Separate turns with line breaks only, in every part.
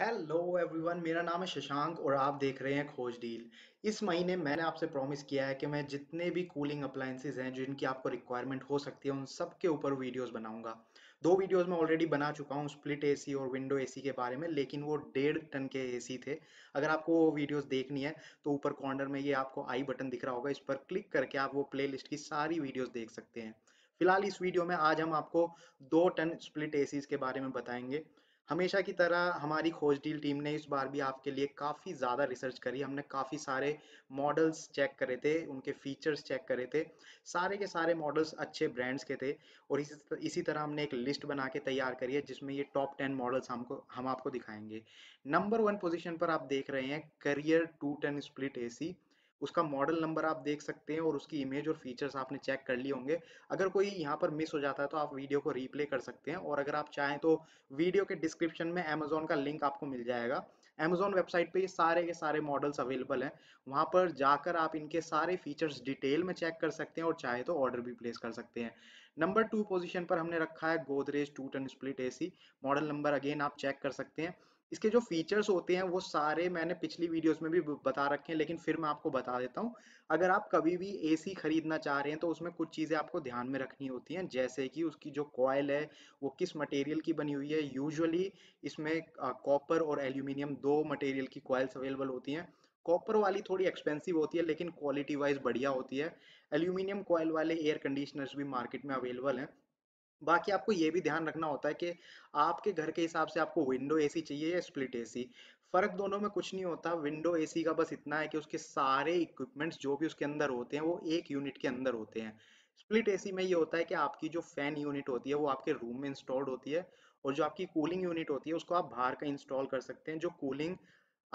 Hello everyone मेरा नाम है शशांक और आप देख रहे हैं खोज डील इस महीने मैंने आपसे प्रॉमिस किया है कि मैं जितने भी कूलिंग अप्लायंसेज हैं जिनकी आपको रिक्वायरमेंट हो सकती है उन सब के ऊपर वीडियोस बनाऊंगा दो वीडियोस मैं ऑलरेडी बना चुका हूँ स्प्लिट एसी और विंडो एसी के बारे में लेकिन वो डेढ़ टन के ए थे अगर आपको वो वीडियोज़ देखनी है तो ऊपर कॉर्नर में ये आपको आई बटन दिख रहा होगा इस पर क्लिक करके आप वो प्ले की सारी वीडियोज़ देख सकते हैं फिलहाल इस वीडियो में आज हम आपको दो टन स्प्लिट ए के बारे में बताएंगे हमेशा की तरह हमारी खोज डील टीम ने इस बार भी आपके लिए काफ़ी ज़्यादा रिसर्च करी हमने काफ़ी सारे मॉडल्स चेक करे थे उनके फीचर्स चेक करे थे सारे के सारे मॉडल्स अच्छे ब्रांड्स के थे और इसी इसी तरह हमने एक लिस्ट बना के तैयार करी है जिसमें ये टॉप टेन मॉडल्स हमको हम आपको दिखाएंगे नंबर वन पोजिशन पर आप देख रहे हैं Carrier two ten split A उसका मॉडल नंबर आप देख सकते हैं और उसकी इमेज और फीचर्स आपने चेक कर लिए होंगे अगर कोई यहाँ पर मिस हो जाता है तो आप वीडियो को रीप्ले कर सकते हैं और अगर आप चाहें तो वीडियो के डिस्क्रिप्शन में अमेजोन का लिंक आपको मिल जाएगा अमेजोन वेबसाइट पे ये सारे के सारे मॉडल्स अवेलेबल हैं वहाँ पर जाकर आप इनके सारे फीचर्स डिटेल में चेक कर सकते हैं और चाहे तो ऑर्डर भी प्लेस कर सकते हैं नंबर टू पोजीशन पर हमने रखा है गोदरेज टूट एंड split AC model number again आप चेक कर सकते हैं इसके जो फीचर्स होते हैं वो सारे मैंने पिछली वीडियोस में भी बता रखे हैं लेकिन फिर मैं आपको बता देता हूँ अगर आप कभी भी एसी खरीदना चाह रहे हैं तो उसमें कुछ चीज़ें आपको ध्यान में रखनी होती हैं जैसे कि उसकी जो कॉयल है वो किस मटेरियल की बनी हुई है यूजली इसमें कॉपर और एल्यूमिनियम दो मटेरियल की कॉयल्स अवेलेबल होती हैं कॉपर वाली थोड़ी एक्सपेंसिव होती है लेकिन क्वालिटी वाइज बढ़िया होती है एल्यूमिनियम कॉयल वाले एयर कंडीशनर्स भी मार्केट में अवेलेबल हैं बाकी आपको ये भी ध्यान रखना होता है कि आपके घर के हिसाब से आपको विंडो एसी चाहिए या स्प्लिट एसी फर्क दोनों में कुछ नहीं होता विंडो एसी का बस इतना है कि उसके सारे इक्विपमेंट्स जो भी उसके अंदर होते हैं वो एक यूनिट के अंदर होते हैं स्प्लिट एसी में ये होता है कि आपकी जो फैन यूनिट होती है वो आपके रूम में इंस्टॉल्ड होती है और जो आपकी कूलिंग यूनिट होती है उसको आप बाहर का इंस्टॉल कर सकते हैं जो कूलिंग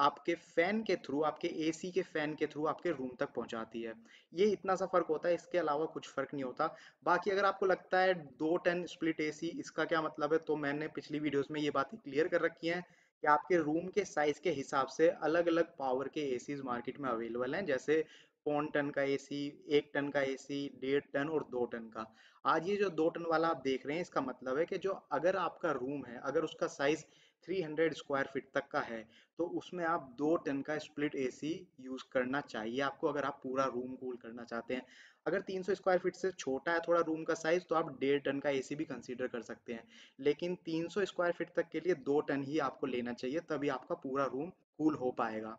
आपके फैन के थ्रू आपके एसी के फैन के थ्रू आपके रूम तक पहुंचाती है ये इतना सा फर्क होता है इसके अलावा कुछ फर्क नहीं होता बाकी अगर आपको लगता है दो टन स्प्लिट एसी इसका क्या मतलब है तो मैंने पिछली वीडियोस में ये बातें क्लियर कर रखी हैं कि आपके रूम के साइज के हिसाब से अलग अलग पावर के ए मार्केट में अवेलेबल हैं जैसे पौन टन का ए एक टन का ए डेढ़ टन और दो टन का आज ये जो दो टन वाला आप देख रहे हैं इसका मतलब है कि जो अगर आपका रूम है अगर उसका साइज 300 स्क्वायर फीट तक का है तो उसमें आप दो टन का स्प्लिट एसी यूज करना चाहिए आपको अगर आप पूरा रूम कूल करना चाहते हैं अगर 300 स्क्वायर फीट से छोटा है थोड़ा रूम का साइज तो आप डेढ़ टन का एसी भी कंसीडर कर सकते हैं लेकिन 300 स्क्वायर फीट तक के लिए दो टन ही आपको लेना चाहिए तभी आपका पूरा रूम कूल हो पाएगा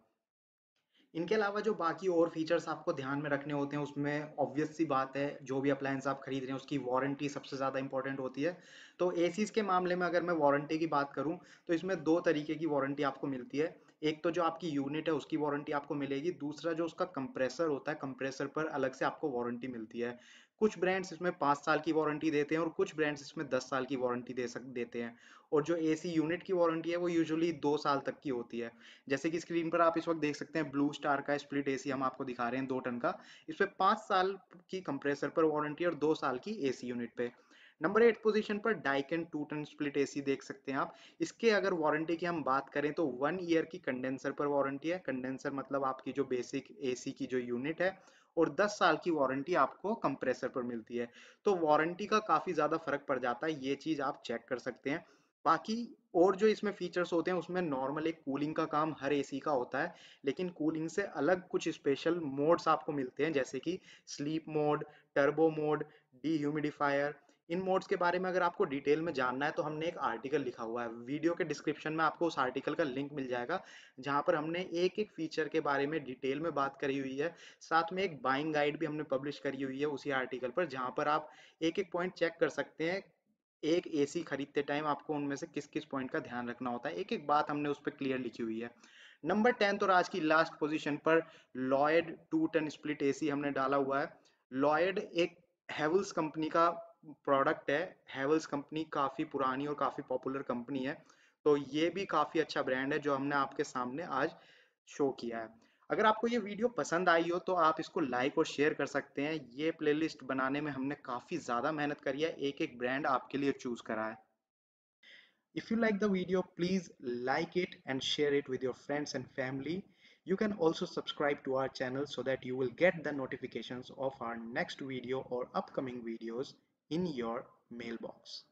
इनके अलावा जो बाकी और फीचर्स आपको ध्यान में रखने होते हैं उसमें ऑब्वियस सी बात है जो भी अप्लायंस आप खरीद रहे हैं उसकी वारंटी सबसे ज़्यादा इंपॉर्टेंट होती है तो ए के मामले में अगर मैं वारंटी की बात करूँ तो इसमें दो तरीके की वारंटी आपको मिलती है एक तो जो आपकी यूनिट है उसकी वारंटी आपको मिलेगी दूसरा जो उसका कंप्रेसर होता है कंप्रेसर पर अलग से आपको वारंटी मिलती है कुछ ब्रांड्स इसमें पाँच साल की वारंटी देते हैं और कुछ ब्रांड्स इसमें दस साल की वारंटी दे सक देते हैं और जो एसी यूनिट की वारंटी है वो यूजुअली दो साल तक की होती है जैसे कि स्क्रीन पर आप इस वक्त देख सकते हैं ब्लू स्टार का स्प्लिट एसी हम आपको दिखा रहे हैं दो टन का इसमें पाँच साल की कंप्रेसर पर वारंटी और दो साल की एसी यूनिट पे नंबर एट पोजीशन पर Daikin two ton split AC देख सकते हैं आप इसके अगर वारंटी की हम बात करें तो वन ईयर की कंडेंसर पर वारंटी है कंडेंसर मतलब आपकी जो बेसिक एसी की जो यूनिट है और 10 साल की वारंटी आपको कंप्रेसर पर मिलती है तो वारंटी का काफी ज्यादा फर्क पड़ जाता है ये चीज आप चेक कर सकते हैं बाकी और जो इसमें फीचर्स होते हैं उसमें नॉर्मल एक कूलिंग का काम हर एसी का होता है लेकिन कूलिंग से अलग कुछ स्पेशल मोड्स आपको मिलते हैं जैसे कि sleep mode turbo mode dehumidifier इन मोड्स के बारे में अगर आपको डिटेल में जानना है तो हमने एक आर्टिकल लिखा हुआ है वीडियो के डिस्क्रिप्शन में आपको उस आर्टिकल का लिंक मिल जाएगा जहां पर हमने एक एक फीचर के बारे में डिटेल में बात करी हुई है साथ में एक बाइंग गाइड भी हमने पब्लिश करी हुई है उसी आर्टिकल पर जहाँ पर आप एक एक पॉइंट चेक कर सकते हैं एक ए खरीदते टाइम आपको उनमें से किस किस पॉइंट का ध्यान रखना होता है एक एक बात हमने उस पर क्लियर लिखी हुई है नंबर टेंथ और आज की लास्ट पोजिशन पर Lloyd two ton split A हमने डाला हुआ है लॉयड एक हैवल्स कंपनी का प्रोडक्ट है हैवल्स कंपनी काफ़ी पुरानी और काफ़ी पॉपुलर कंपनी है तो ये भी काफ़ी अच्छा ब्रांड है जो हमने आपके सामने आज शो किया है अगर आपको ये वीडियो पसंद आई हो तो आप इसको लाइक और शेयर कर सकते हैं ये प्लेलिस्ट बनाने में हमने काफ़ी ज़्यादा मेहनत करी है एक एक ब्रांड आपके लिए चूज़ करा है If you like the video, please like it and share it with your friends and family. You can also subscribe to our channel so that you will get the notifications of our next video or upcoming videos in your mailbox